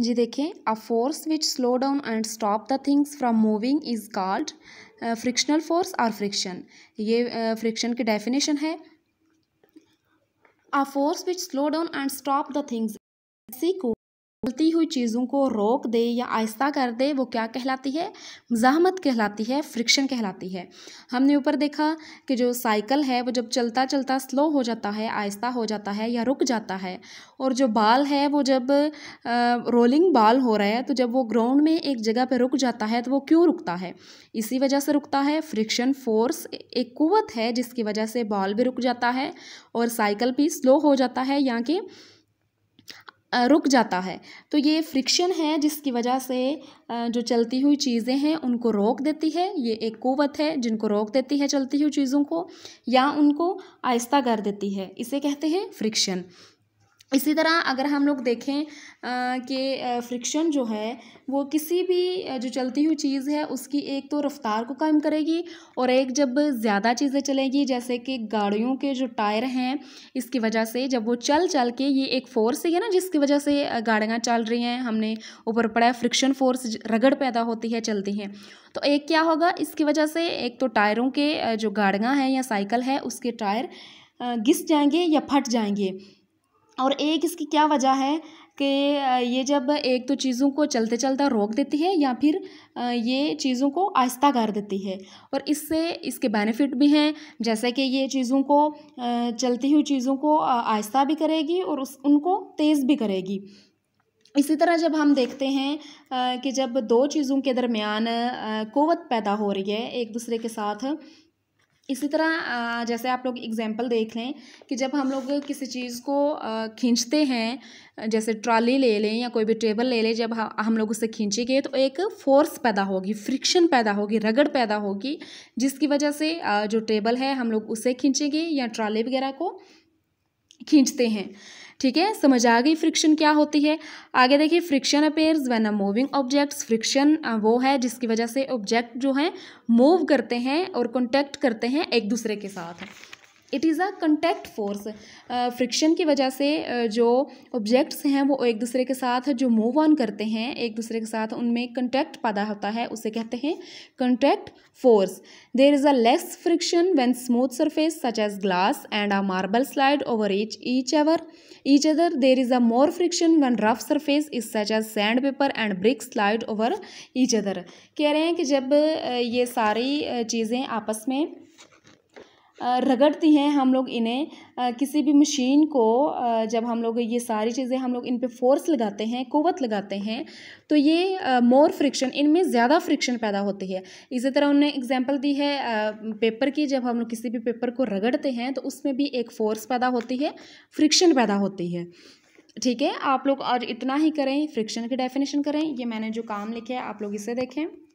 जी देखें a force which slow down and stop the things from moving is called frictional force और friction ये friction uh, की definition है a force which slow down and stop the things सी को बोलती हुई चीज़ों को रोक दे या आहिस्ता कर दे वो क्या कहलाती है मज़ाहमत कहलाती है फ्रिक्शन कहलाती है हमने ऊपर देखा कि जो साइकिल है वो जब चलता चलता स्लो हो जाता है आहिस्ता हो जाता है या रुक जाता है और जो बाल है वो जब आ, रोलिंग बाल हो रहा है तो जब वो ग्राउंड में एक जगह पर रुक जाता है तो वो क्यों रुकता है इसी वजह से रुकता है फ्रिक्शन फोर्स एक कुत है जिसकी वजह से बॉल भी रुक जाता है और साइकिल भी स्लो हो जाता है यहाँ कि रुक जाता है तो ये फ्रिक्शन है जिसकी वजह से जो चलती हुई चीज़ें हैं उनको रोक देती है ये एक कुवत है जिनको रोक देती है चलती हुई चीज़ों को या उनको आहिस्ता कर देती है इसे कहते हैं फ्रिक्शन इसी तरह अगर हम लोग देखें कि फ्रिक्शन जो है वो किसी भी जो चलती हुई चीज़ है उसकी एक तो रफ़्तार को कम करेगी और एक जब ज़्यादा चीज़ें चलेगी जैसे कि गाड़ियों के जो टायर हैं इसकी वजह से जब वो चल चल के ये एक फ़ोर्स है ना जिसकी वजह से गाड़ियाँ चल रही हैं हमने ऊपर पड़ा है फ्रिक्शन फोर्स रगड़ पैदा होती है चलती हैं तो एक क्या होगा इसकी वजह से एक तो टायरों के जो गाड़ियाँ हैं या साइकिल है उसके टायर घिस जाएंगे या फट जाएंगे और एक इसकी क्या वजह है कि ये जब एक तो चीज़ों को चलते चलता रोक देती है या फिर ये चीज़ों को आहिस्ता कर देती है और इससे इसके बेनिफिट भी हैं जैसे कि ये चीज़ों को चलती हुई चीज़ों को आहिस्ता भी करेगी और उस उनको तेज़ भी करेगी इसी तरह जब हम देखते हैं कि जब दो चीज़ों के दरमियान कोवत पैदा हो रही है एक दूसरे के साथ इसी तरह जैसे आप लोग एग्जाम्पल देख लें कि जब हम लोग किसी चीज़ को खींचते हैं जैसे ट्रॉली ले लें या कोई भी टेबल ले लें जब हम लोग उसे खींचेंगे तो एक फोर्स पैदा होगी फ्रिक्शन पैदा होगी रगड़ पैदा होगी जिसकी वजह से जो टेबल है हम लोग उसे खींचेंगे या ट्रॉली वगैरह को खींचते हैं ठीक है समझ आ गई फ्रिक्शन क्या होती है आगे देखिए friction appears when a moving objects friction वो है जिसकी वजह से ऑब्जेक्ट जो हैं मूव करते हैं और कॉन्टैक्ट करते हैं एक दूसरे के साथ it is a contact force friction की वजह से uh, जो ऑब्जेक्ट्स हैं वो एक दूसरे के साथ जो मूव ऑन करते हैं एक दूसरे के साथ उनमें कंटेक्ट पैदा होता है उसे कहते हैं contact force there is a less friction when smooth surface such as glass and a marble slide over each each ever each other there is a more friction when rough surface is such as sand paper and brick slide over each other कह रहे हैं कि जब uh, ये सारी uh, चीज़ें आपस में रगड़ती हैं हम लोग इन्हें किसी भी मशीन को जब हम लोग ये सारी चीज़ें हम लोग इन पे फ़ोर्स लगाते हैं कुवत लगाते हैं तो ये मोर फ्रिक्शन इनमें ज़्यादा फ्रिक्शन पैदा होती है इसी तरह उन्होंने एग्जाम्पल दी है पेपर की जब हम लोग किसी भी पेपर को रगड़ते हैं तो उसमें भी एक फ़ोर्स पैदा होती है फ्रिक्शन पैदा होती है ठीक है आप लोग आज इतना ही करें फ्रिक्शन की डेफिनेशन करें ये मैंने जो काम लिखे है आप लोग इसे देखें